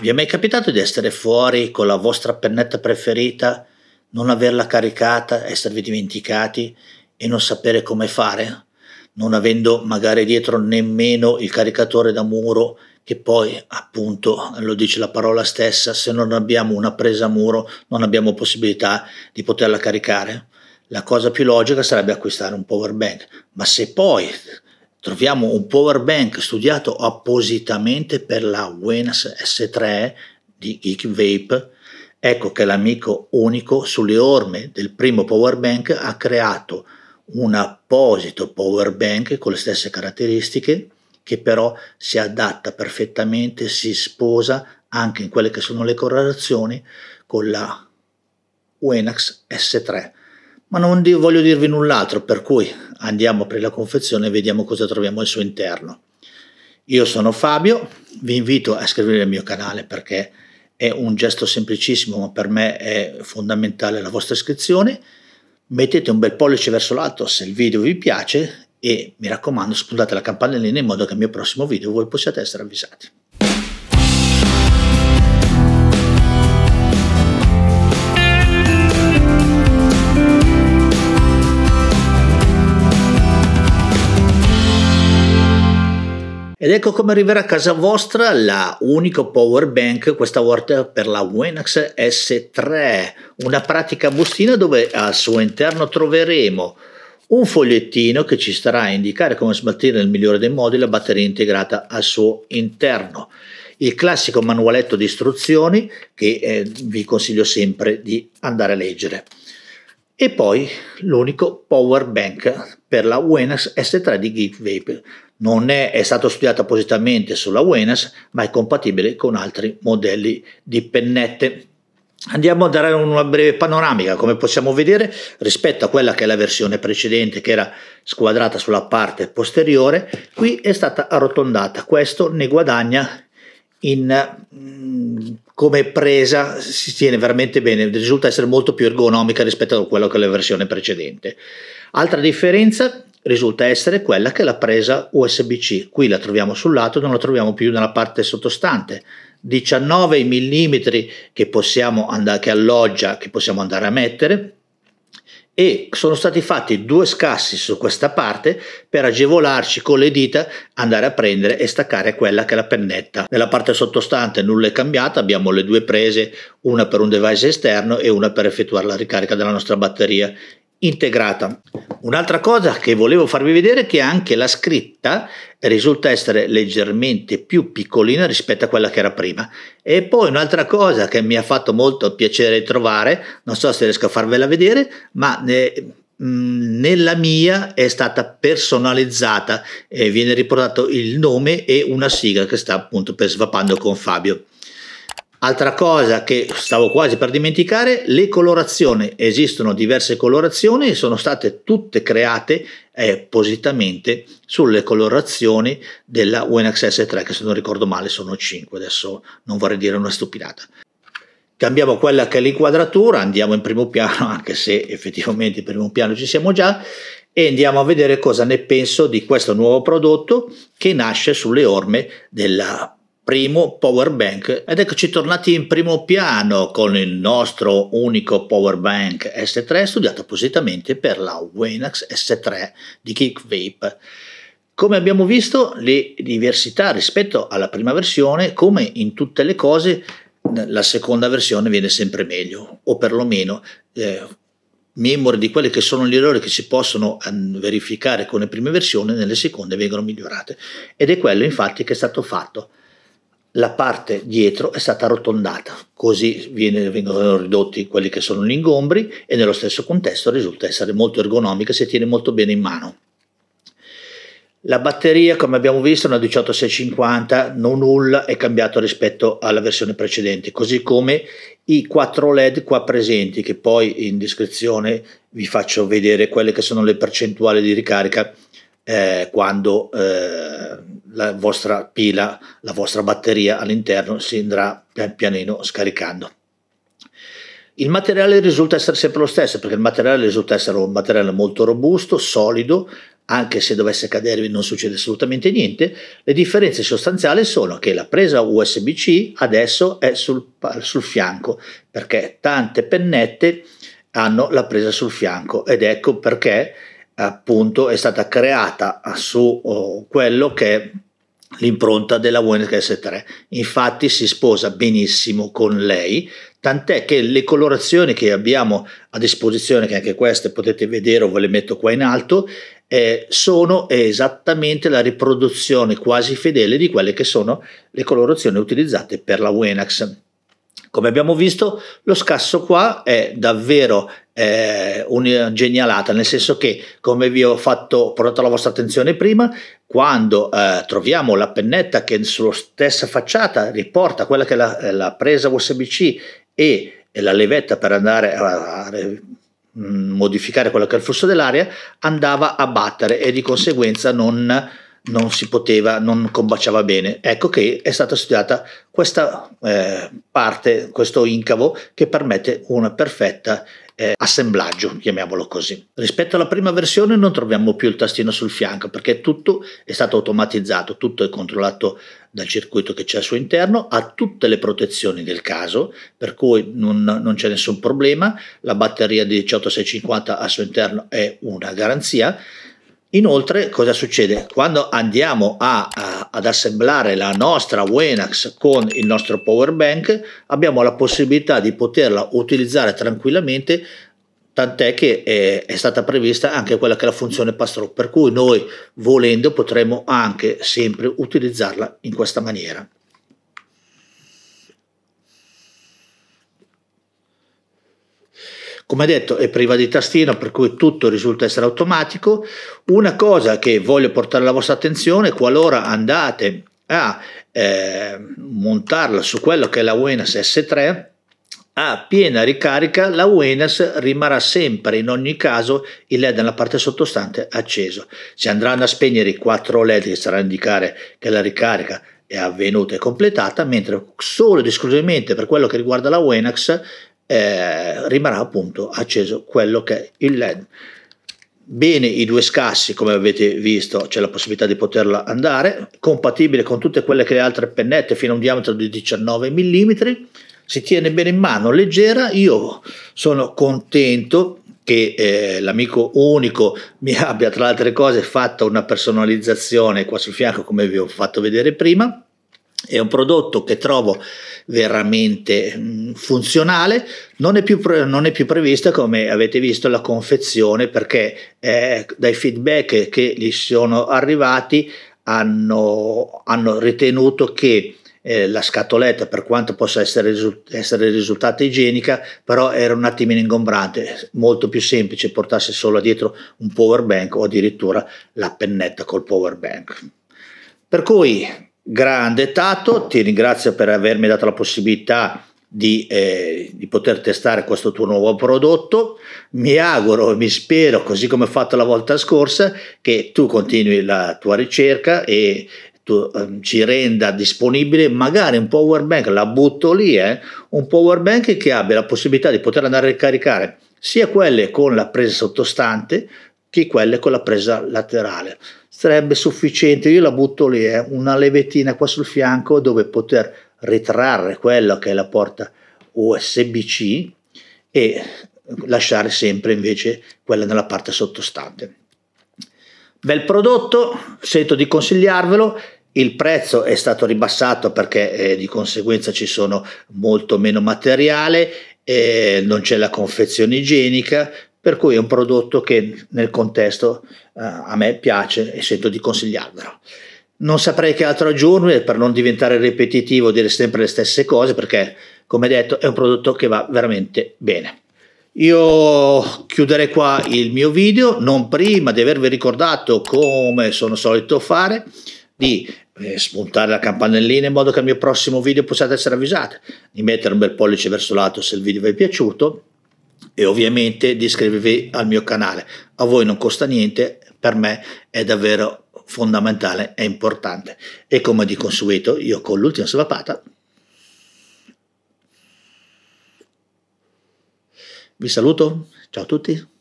Vi è mai capitato di essere fuori con la vostra pennetta preferita, non averla caricata, esservi dimenticati e non sapere come fare? Non avendo magari dietro nemmeno il caricatore da muro che poi appunto lo dice la parola stessa, se non abbiamo una presa a muro non abbiamo possibilità di poterla caricare. La cosa più logica sarebbe acquistare un power bank, ma se poi Troviamo un power bank studiato appositamente per la Wenas S3 di Geek Vape. Ecco che l'amico unico sulle orme del primo power bank ha creato un apposito power bank con le stesse caratteristiche che però si adatta perfettamente, si sposa anche in quelle che sono le correlazioni con la Wenax S3 ma non voglio dirvi null'altro, per cui andiamo a aprire la confezione e vediamo cosa troviamo al suo interno. Io sono Fabio, vi invito a iscrivervi al mio canale perché è un gesto semplicissimo, ma per me è fondamentale la vostra iscrizione. Mettete un bel pollice verso l'alto se il video vi piace e mi raccomando spuntate la campanellina in modo che al mio prossimo video voi possiate essere avvisati. Ed ecco come arriverà a casa vostra la Unico Power Bank, questa volta per la Wenax S3, una pratica bustina dove al suo interno troveremo un fogliettino che ci starà a indicare come smaltire nel migliore dei modi la batteria integrata al suo interno il classico manualetto di istruzioni che eh, vi consiglio sempre di andare a leggere e poi l'unico power bank per la Wenas S3 di Geek Vape. Non è, è stato studiato appositamente sulla Wenas, ma è compatibile con altri modelli di pennette. Andiamo a dare una breve panoramica, come possiamo vedere, rispetto a quella che è la versione precedente che era squadrata sulla parte posteriore, qui è stata arrotondata, questo ne guadagna in, mm, come presa si tiene veramente bene, risulta essere molto più ergonomica rispetto a quella che la versione precedente. Altra differenza risulta essere quella che la presa USB-C, qui la troviamo sul lato, non la troviamo più nella parte sottostante. 19 mm che possiamo andare che alloggia, che possiamo andare a mettere e sono stati fatti due scassi su questa parte per agevolarci con le dita andare a prendere e staccare quella che è la pennetta. Nella parte sottostante nulla è cambiato, abbiamo le due prese, una per un device esterno e una per effettuare la ricarica della nostra batteria integrata. Un'altra cosa che volevo farvi vedere è che anche la scritta risulta essere leggermente più piccolina rispetto a quella che era prima. E poi un'altra cosa che mi ha fatto molto piacere trovare, non so se riesco a farvela vedere, ma ne, eh, mh, nella mia è stata personalizzata e viene riportato il nome e una sigla che sta appunto per svapando con Fabio. Altra cosa che stavo quasi per dimenticare, le colorazioni. Esistono diverse colorazioni, e sono state tutte create eh, appositamente sulle colorazioni della UNXS 3, che se non ricordo male sono 5, adesso non vorrei dire una stupidata. Cambiamo quella che è l'inquadratura, andiamo in primo piano, anche se effettivamente in primo piano ci siamo già, e andiamo a vedere cosa ne penso di questo nuovo prodotto che nasce sulle orme della primo power bank ed eccoci tornati in primo piano con il nostro unico power bank S3 studiato appositamente per la Wenax S3 di Kick Vape. Come abbiamo visto le diversità rispetto alla prima versione come in tutte le cose la seconda versione viene sempre meglio o perlomeno eh, memoria di quelli che sono gli errori che si possono ehm, verificare con le prime versioni nelle seconde vengono migliorate ed è quello infatti che è stato fatto la parte dietro è stata arrotondata, così viene, vengono ridotti quelli che sono gli ingombri e nello stesso contesto risulta essere molto ergonomica, si tiene molto bene in mano. La batteria, come abbiamo visto, è una 18650, non nulla è cambiato rispetto alla versione precedente, così come i 4 LED qua presenti, che poi in descrizione vi faccio vedere quelle che sono le percentuali di ricarica eh, quando eh, la vostra pila, la vostra batteria all'interno si andrà pian pianino scaricando. Il materiale risulta essere sempre lo stesso perché il materiale risulta essere un materiale molto robusto, solido, anche se dovesse cadervi non succede assolutamente niente. Le differenze sostanziali sono che la presa USB-C adesso è sul, sul fianco perché tante pennette hanno la presa sul fianco ed ecco perché appunto è stata creata su oh, quello che è l'impronta della s 3 infatti si sposa benissimo con lei tant'è che le colorazioni che abbiamo a disposizione che anche queste potete vedere o ve le metto qua in alto eh, sono esattamente la riproduzione quasi fedele di quelle che sono le colorazioni utilizzate per la Wenax come abbiamo visto, lo scasso qua è davvero eh, una genialata, nel senso che, come vi ho fatto, portato la vostra attenzione prima, quando eh, troviamo la pennetta che sulla stessa facciata riporta quella che è la, eh, la presa USB-C e la levetta per andare a, a modificare quello che è il flusso dell'aria, andava a battere e di conseguenza non non si poteva, non combaciava bene. Ecco che è stata studiata questa eh, parte, questo incavo che permette un perfetto eh, assemblaggio, chiamiamolo così. Rispetto alla prima versione non troviamo più il tastino sul fianco perché tutto è stato automatizzato, tutto è controllato dal circuito che c'è al suo interno, ha tutte le protezioni del caso, per cui non, non c'è nessun problema, la batteria di 18650 al suo interno è una garanzia Inoltre, cosa succede? Quando andiamo a, a, ad assemblare la nostra Wenax con il nostro power bank, abbiamo la possibilità di poterla utilizzare tranquillamente, tant'è che è, è stata prevista anche quella che è la funzione pass-through, per cui noi volendo potremo anche sempre utilizzarla in questa maniera. come detto è priva di tastino per cui tutto risulta essere automatico una cosa che voglio portare alla vostra attenzione qualora andate a eh, montarla su quello che è la UENAS S3 a piena ricarica la UENAS rimarrà sempre in ogni caso il led nella parte sottostante acceso si andranno a spegnere i quattro led che saranno a indicare che la ricarica è avvenuta e completata mentre solo ed esclusivamente per quello che riguarda la UENAX eh, rimarrà appunto acceso quello che è il LED. Bene i due scassi, come avete visto, c'è la possibilità di poterla andare, compatibile con tutte quelle che le altre pennette fino a un diametro di 19 mm, si tiene bene in mano, leggera, io sono contento che eh, l'amico unico mi abbia tra le altre cose fatto una personalizzazione qua sul fianco come vi ho fatto vedere prima è un prodotto che trovo veramente mm, funzionale, non è, più, non è più prevista come avete visto la confezione perché eh, dai feedback che gli sono arrivati hanno, hanno ritenuto che eh, la scatoletta per quanto possa essere, risult- essere risultata igienica però era un attimino ingombrante molto più semplice portarsi solo dietro un power bank o addirittura la pennetta col power bank per cui Grande Tato, ti ringrazio per avermi dato la possibilità di, eh, di, poter testare questo tuo nuovo prodotto. Mi auguro e mi spero, così come ho fatto la volta scorsa, che tu continui la tua ricerca e tu, eh, ci renda disponibile magari un power bank, la butto lì, eh, un power bank che abbia la possibilità di poter andare a ricaricare sia quelle con la presa sottostante che quelle con la presa laterale. Sarebbe sufficiente, io la butto lì, eh, una levettina qua sul fianco dove poter ritrarre quella che è la porta USB-C e lasciare sempre invece quella nella parte sottostante. Bel prodotto, sento di consigliarvelo, il prezzo è stato ribassato perché eh, di conseguenza ci sono molto meno materiale, eh, non c'è la confezione igienica, per cui è un prodotto che nel contesto eh, a me piace e sento di consigliarvelo. Non saprei che altro aggiungere per non diventare ripetitivo, dire sempre le stesse cose, perché come detto è un prodotto che va veramente bene. Io chiuderei qua il mio video, non prima di avervi ricordato come sono solito fare, di eh, spuntare la campanellina in modo che al mio prossimo video possiate essere avvisate, di mettere un bel pollice verso l'alto se il video vi è piaciuto e ovviamente di iscrivervi al mio canale. A voi non costa niente, per me è davvero fondamentale e importante. E come di consueto, io con l'ultima svapata vi saluto. Ciao a tutti.